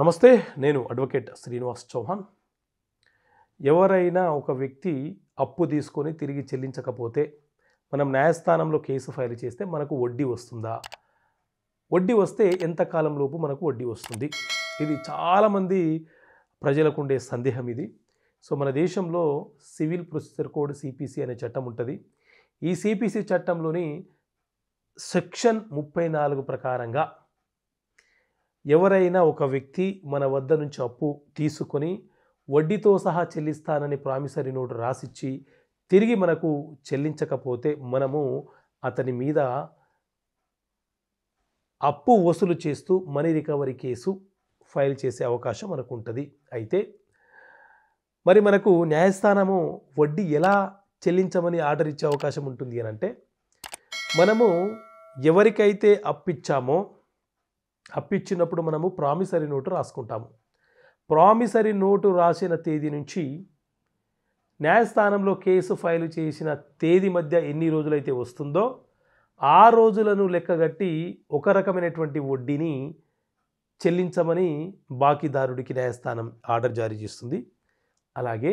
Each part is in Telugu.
నమస్తే నేను అడ్వకేట్ శ్రీనివాస్ చౌహాన్ ఎవరైనా ఒక వ్యక్తి అప్పు తీసుకొని తిరిగి చెల్లించకపోతే మనం న్యాయస్థానంలో కేసు ఫైల్ చేస్తే మనకు వడ్డీ వస్తుందా వడ్డీ వస్తే ఎంతకాలం లోపు మనకు వడ్డీ వస్తుంది ఇది చాలామంది ప్రజలకు ఉండే సందేహం ఇది సో మన దేశంలో సివిల్ ప్రొసీజర్ కోడ్ సిపిసి అనే చట్టం ఉంటుంది ఈ సిపిసి చట్టంలోని సెక్షన్ ముప్పై నాలుగు ప్రకారంగా ఎవరైనా ఒక వ్యక్తి మన వద్ద నుంచి అప్పు తీసుకొని వడ్డీతో సహా చెల్లిస్తానని ప్రామిసరీ నోటు రాసిచ్చి తిరిగి మనకు చెల్లించకపోతే మనము అతని మీద అప్పు వసూలు చేస్తూ మనీ రికవరీ కేసు ఫైల్ చేసే అవకాశం మనకు ఉంటుంది అయితే మరి మనకు న్యాయస్థానము వడ్డీ ఎలా చెల్లించమని ఆర్డర్ ఇచ్చే అవకాశం ఉంటుంది అని అంటే మనము ఎవరికైతే అప్పిచ్చామో అప్పిచ్చినప్పుడు మనము ప్రామిసరీ నోటు రాసుకుంటాము ప్రామిసరీ నోటు రాసిన తేదీ నుంచి న్యాయస్థానంలో కేసు ఫైల్ చేసిన తేదీ మధ్య ఎన్ని రోజులైతే వస్తుందో ఆ రోజులను లెక్కగట్టి ఒక రకమైనటువంటి వడ్డీని చెల్లించమని బాకీదారుడికి న్యాయస్థానం ఆర్డర్ జారీ చేస్తుంది అలాగే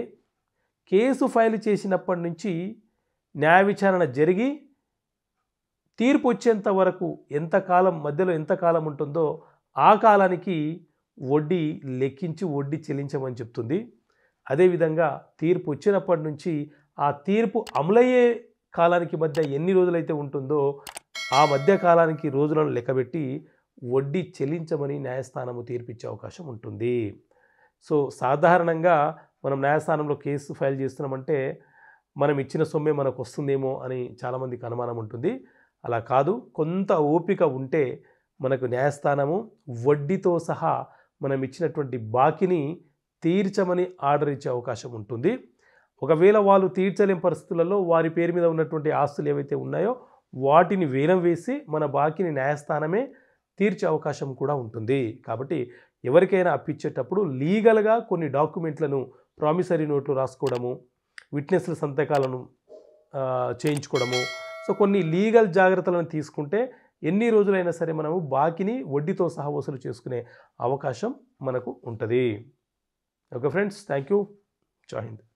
కేసు ఫైల్ చేసినప్పటి నుంచి న్యాయ విచారణ జరిగి తీర్పు వచ్చేంత వరకు ఎంతకాలం మధ్యలో ఎంతకాలం ఉంటుందో ఆ కాలానికి వడ్డీ లెక్కించి వడ్డీ చెల్లించమని చెప్తుంది అదేవిధంగా తీర్పు వచ్చినప్పటి నుంచి ఆ తీర్పు అమలయ్యే కాలానికి మధ్య ఎన్ని రోజులైతే ఉంటుందో ఆ మధ్య కాలానికి రోజులను లెక్కబెట్టి వడ్డీ చెల్లించమని న్యాయస్థానము తీర్పిచ్చే అవకాశం ఉంటుంది సో సాధారణంగా మనం న్యాయస్థానంలో కేసు ఫైల్ చేస్తున్నామంటే మనం ఇచ్చిన సొమ్మే మనకు వస్తుందేమో అని చాలామందికి అనుమానం ఉంటుంది అలా కాదు కొంత ఓపిక ఉంటే మనకు న్యాయస్థానము వడ్డీతో సహా మనం ఇచ్చినటువంటి బాకీని తీర్చమని ఆర్డర్ ఇచ్చే అవకాశం ఉంటుంది ఒకవేళ వాళ్ళు తీర్చలేని పరిస్థితులలో వారి పేరు మీద ఉన్నటువంటి ఆస్తులు ఏవైతే ఉన్నాయో వాటిని వేలం వేసి మన బాకీని న్యాయస్థానమే తీర్చే అవకాశం కూడా ఉంటుంది కాబట్టి ఎవరికైనా అప్పిచ్చేటప్పుడు లీగల్గా కొన్ని డాక్యుమెంట్లను ప్రామిసరీ నోట్లు రాసుకోవడము విట్నెస్ల సంతకాలను చేయించుకోవడము సో కొన్ని లీగల్ జాగ్రత్తలను తీసుకుంటే ఎన్ని రోజులైనా సరే మనము బాకీని వడ్డీతో సహా వసూలు చేసుకునే అవకాశం మనకు ఉంటుంది ఓకే ఫ్రెండ్స్ థ్యాంక్ యూ జై